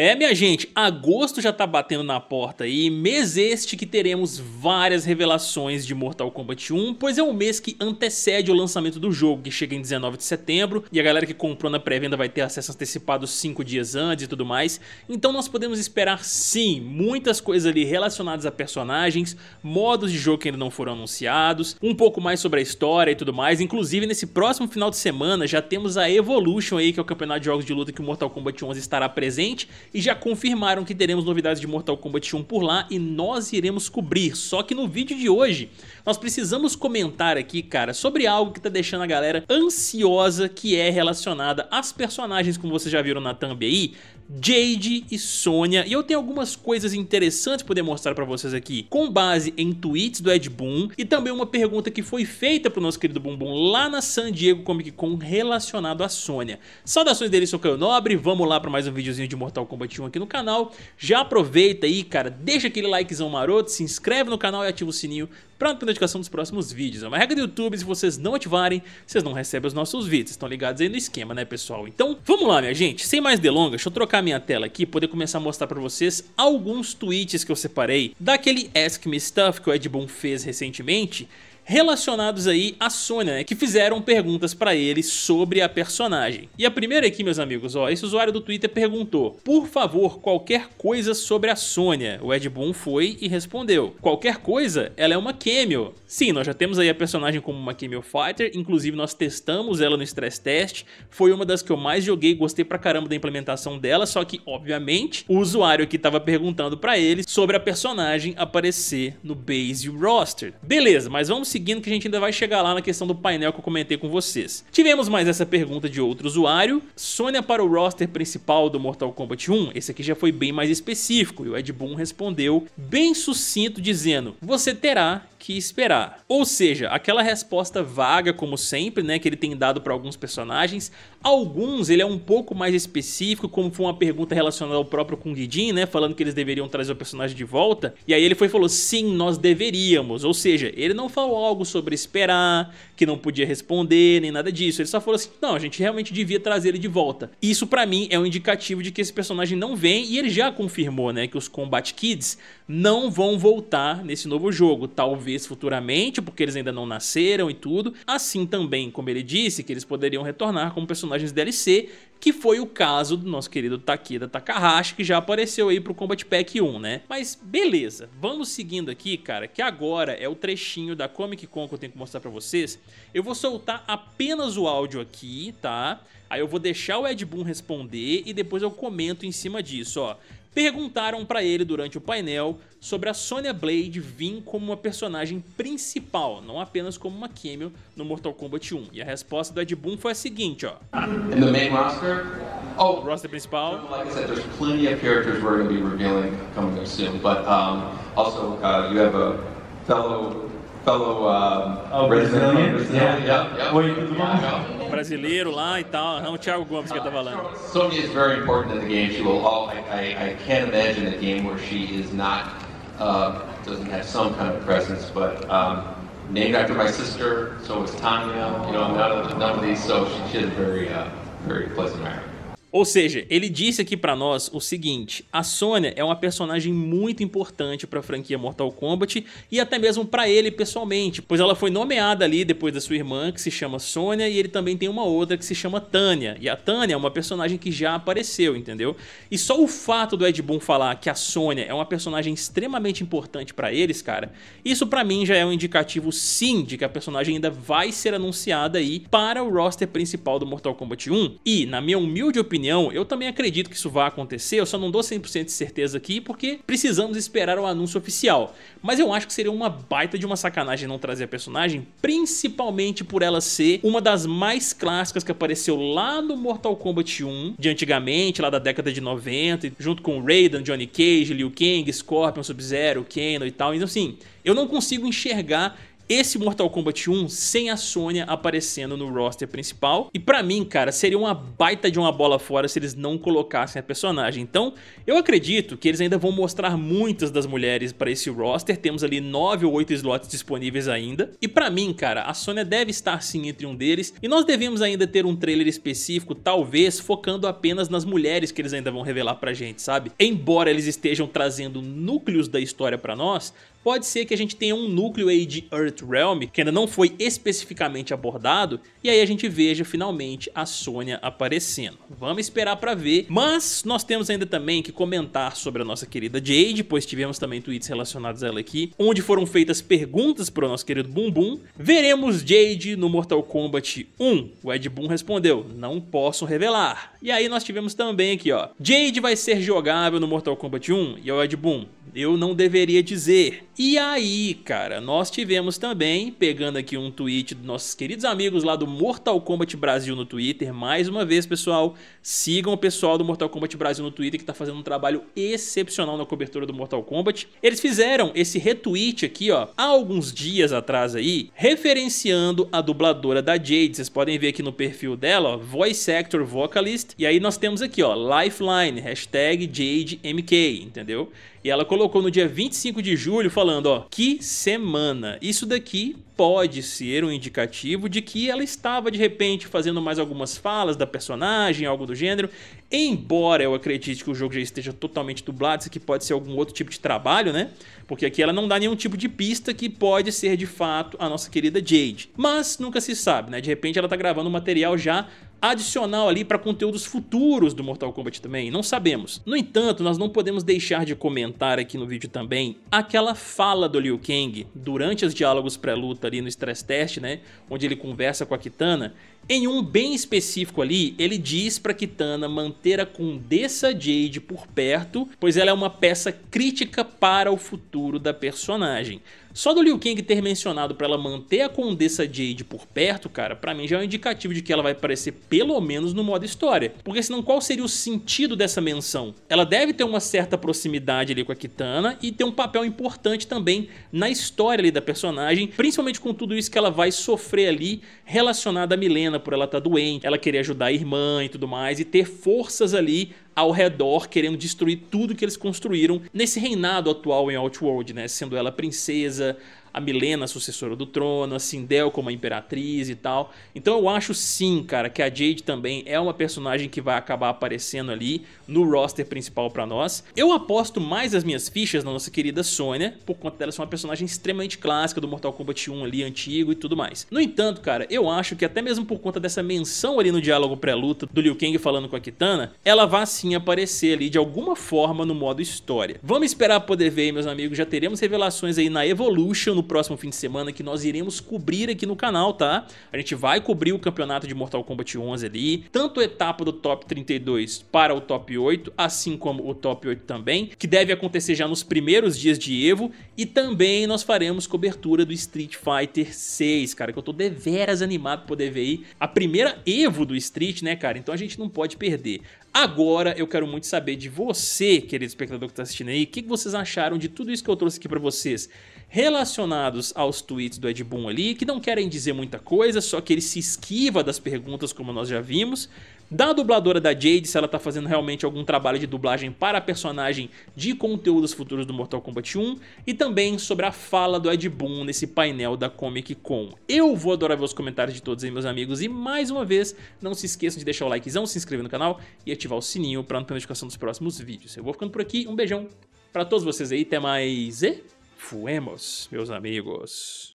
É, minha gente, agosto já tá batendo na porta e mês este que teremos várias revelações de Mortal Kombat 1, pois é o mês que antecede o lançamento do jogo, que chega em 19 de setembro, e a galera que comprou na pré-venda vai ter acesso antecipado 5 dias antes e tudo mais. Então nós podemos esperar sim muitas coisas ali relacionadas a personagens, modos de jogo que ainda não foram anunciados, um pouco mais sobre a história e tudo mais. Inclusive nesse próximo final de semana já temos a Evolution aí, que é o campeonato de jogos de luta que o Mortal Kombat 11 estará presente e já confirmaram que teremos novidades de Mortal Kombat 1 por lá e nós iremos cobrir. Só que no vídeo de hoje nós precisamos comentar aqui, cara, sobre algo que tá deixando a galera ansiosa que é relacionada às personagens, como vocês já viram na thumb aí, Jade e Sonya. E eu tenho algumas coisas interessantes poder mostrar pra vocês aqui, com base em tweets do Ed Boon e também uma pergunta que foi feita pro nosso querido Bumbum lá na San Diego Comic Con relacionado à Sônia. Saudações dele, sou Caio Nobre, vamos lá pra mais um videozinho de Mortal Kombat Combat 1 aqui no canal. Já aproveita aí, cara, deixa aquele likezão maroto, se inscreve no canal e ativa o sininho para não ter notificação dos próximos vídeos. É uma regra do YouTube, se vocês não ativarem, vocês não recebem os nossos vídeos. estão ligados aí no esquema, né, pessoal? Então, vamos lá, minha gente. Sem mais delongas, deixa eu trocar minha tela aqui poder começar a mostrar para vocês alguns tweets que eu separei daquele Ask Me Stuff que o Ed Boon fez recentemente relacionados aí à Sônia, né, que fizeram perguntas para ele sobre a personagem. E a primeira aqui, meus amigos, ó, esse usuário do Twitter perguntou: "Por favor, qualquer coisa sobre a Sônia". O Ed Boon foi e respondeu: "Qualquer coisa, ela é uma cameo". Sim, nós já temos aí a personagem como uma cameo fighter, inclusive nós testamos ela no stress test, foi uma das que eu mais joguei, gostei pra caramba da implementação dela, só que obviamente o usuário aqui tava perguntando para ele sobre a personagem aparecer no base roster. Beleza, mas vamos seguindo que a gente ainda vai chegar lá na questão do painel que eu comentei com vocês. Tivemos mais essa pergunta de outro usuário. Sônia para o roster principal do Mortal Kombat 1? Esse aqui já foi bem mais específico e o Ed Boon respondeu bem sucinto dizendo: Você terá que esperar. Ou seja, aquela resposta vaga como sempre, né, que ele tem dado para alguns personagens, alguns ele é um pouco mais específico, como foi uma pergunta relacionada ao próprio Kung Jin, né, falando que eles deveriam trazer o personagem de volta, e aí ele foi e falou: "Sim, nós deveríamos". Ou seja, ele não falou algo sobre esperar, que não podia responder, nem nada disso. Ele só falou assim: "Não, a gente realmente devia trazer ele de volta". Isso para mim é um indicativo de que esse personagem não vem e ele já confirmou, né, que os Combat Kids não vão voltar nesse novo jogo. Talvez talvez futuramente, porque eles ainda não nasceram e tudo, assim também, como ele disse, que eles poderiam retornar como personagens DLC, que foi o caso do nosso querido Takeda Takahashi, que já apareceu aí pro Combat Pack 1, né? Mas beleza, vamos seguindo aqui, cara, que agora é o trechinho da Comic Con que eu tenho que mostrar pra vocês. Eu vou soltar apenas o áudio aqui, tá? Aí eu vou deixar o Ed Boon responder e depois eu comento em cima disso, ó. Perguntaram para ele durante o painel sobre a Sonya Blade vir como uma personagem principal, não apenas como uma cameo no Mortal Kombat 1. E a resposta do Ed Boon foi a seguinte, ó. In the main roster, oh, roster principal. Like I said, there's plenty of characters we're going to be revealing coming up soon, but um, also uh, you have a fellow fellow um, uh, oh, Brazilian, Brazilian, Brazilian. Yeah. Yep, yep. Yeah, brasileiro lá e tal. Não, o Thiago Gomes que tá uh, falando. Sonya is very important in the game. She will all, I, I, I can't imagine a game where she is not, uh, doesn't have some kind of presence, but um, named after my sister, so it's Tanya, you know, out of, none of these, so she, she a very, uh, very pleasant marriage. Ou seja, ele disse aqui para nós o seguinte: a Sônia é uma personagem muito importante para a franquia Mortal Kombat e até mesmo para ele pessoalmente, pois ela foi nomeada ali depois da sua irmã, que se chama Sônia, e ele também tem uma outra que se chama Tânia. E a Tânia é uma personagem que já apareceu, entendeu? E só o fato do Ed Boon falar que a Sônia é uma personagem extremamente importante para eles, cara, isso para mim já é um indicativo sim de que a personagem ainda vai ser anunciada aí para o roster principal do Mortal Kombat 1. E, na minha humilde opinião, opinião, eu também acredito que isso vai acontecer, eu só não dou 100% de certeza aqui porque precisamos esperar o anúncio oficial. Mas eu acho que seria uma baita de uma sacanagem não trazer a personagem, principalmente por ela ser uma das mais clássicas que apareceu lá no Mortal Kombat 1 de antigamente, lá da década de 90, junto com Raiden, Johnny Cage, Liu Kang, Scorpion, Sub-Zero, Kano e tal. Então assim, eu não consigo enxergar esse Mortal Kombat 1 sem a Sônia aparecendo no roster principal. E pra mim, cara, seria uma baita de uma bola fora se eles não colocassem a personagem. Então, eu acredito que eles ainda vão mostrar muitas das mulheres para esse roster. Temos ali 9 ou 8 slots disponíveis ainda. E pra mim, cara, a Sônia deve estar sim entre um deles. E nós devemos ainda ter um trailer específico, talvez focando apenas nas mulheres que eles ainda vão revelar pra gente, sabe? Embora eles estejam trazendo núcleos da história pra nós, pode ser que a gente tenha um núcleo aí de Earthrealm que ainda não foi especificamente abordado e aí a gente veja finalmente a Sônia aparecendo. Vamos esperar para ver, mas nós temos ainda também que comentar sobre a nossa querida Jade, pois tivemos também tweets relacionados a ela aqui, onde foram feitas perguntas para o nosso querido Bumbum. Veremos Jade no Mortal Kombat 1? O Ed Boon respondeu, não posso revelar. E aí nós tivemos também aqui, ó, Jade vai ser jogável no Mortal Kombat 1? E o Ed Boon, eu não deveria dizer. E aí, cara, nós tivemos também, pegando aqui um tweet dos nossos queridos amigos lá do Mortal Kombat Brasil no Twitter, mais uma vez, pessoal, sigam o pessoal do Mortal Kombat Brasil no Twitter que tá fazendo um trabalho excepcional na cobertura do Mortal Kombat. Eles fizeram esse retweet aqui, ó, há alguns dias atrás aí, referenciando a dubladora da Jade. Vocês podem ver aqui no perfil dela, ó, Voice Actor Vocalist, e aí nós temos aqui, ó, Lifeline, hashtag JadeMK, entendeu? E ela colocou no dia 25 de julho, falando falando, ó, que semana. Isso daqui pode ser um indicativo de que ela estava de repente fazendo mais algumas falas da personagem, algo do gênero. Embora eu acredite que o jogo já esteja totalmente dublado, isso aqui pode ser algum outro tipo de trabalho, né? Porque aqui ela não dá nenhum tipo de pista que pode ser de fato a nossa querida Jade. Mas nunca se sabe, né? De repente ela tá gravando material já adicional ali para conteúdos futuros do Mortal Kombat também, não sabemos. No entanto, nós não podemos deixar de comentar aqui no vídeo também aquela fala do Liu Kang durante os diálogos pré-luta ali no Stress Test, né, onde ele conversa com a Kitana, em um bem específico ali, ele diz para Kitana manter a Condessa Jade por perto, pois ela é uma peça crítica para o futuro da personagem. Só do Liu Kang ter mencionado para ela manter a Condessa Jade por perto, cara, para mim já é um indicativo de que ela vai aparecer pelo menos no modo história. Porque senão qual seria o sentido dessa menção? Ela deve ter uma certa proximidade ali com a Kitana e ter um papel importante também na história ali da personagem, principalmente com tudo isso que ela vai sofrer ali relacionada a Milena por ela estar tá doente, ela querer ajudar a irmã e tudo mais e ter forças ali ao redor, querendo destruir tudo que eles construíram nesse reinado atual em Outworld, né? Sendo ela princesa, a Milena, a sucessora do trono, a Sindel como a imperatriz e tal. Então eu acho sim, cara, que a Jade também é uma personagem que vai acabar aparecendo ali no roster principal para nós. Eu aposto mais as minhas fichas na nossa querida Sônia, por conta dela ser uma personagem extremamente clássica do Mortal Kombat 1 ali, antigo e tudo mais. No entanto, cara, eu acho que até mesmo por conta dessa menção ali no diálogo pré-luta do Liu Kang falando com a Kitana, ela vai sim aparecer ali de alguma forma no modo história. Vamos esperar poder ver, meus amigos, já teremos revelações aí na Evolution no próximo fim de semana que nós iremos cobrir aqui no canal, tá? A gente vai cobrir o campeonato de Mortal Kombat 11 ali, tanto a etapa do top 32 para o top 8, assim como o top 8 também, que deve acontecer já nos primeiros dias de Evo, e também nós faremos cobertura do Street Fighter 6, cara, que eu tô deveras animado pra poder ver aí a primeira Evo do Street, né, cara? Então a gente não pode perder. Agora eu quero muito saber de você, querido espectador que está assistindo aí, o que, que vocês acharam de tudo isso que eu trouxe aqui para vocês relacionados aos tweets do Ed Boon ali, que não querem dizer muita coisa, só que ele se esquiva das perguntas como nós já vimos, da dubladora da Jade, se ela está fazendo realmente algum trabalho de dublagem para a personagem de conteúdos futuros do Mortal Kombat 1 e também sobre a fala do Ed Boon nesse painel da Comic Con. Eu vou adorar ver os comentários de todos aí, meus amigos, e mais uma vez, não se esqueçam de deixar o likezão, se inscrever no canal e ativar o sininho para não perder a notificação dos próximos vídeos. Eu vou ficando por aqui, um beijão para todos vocês aí, até mais e fuemos, meus amigos.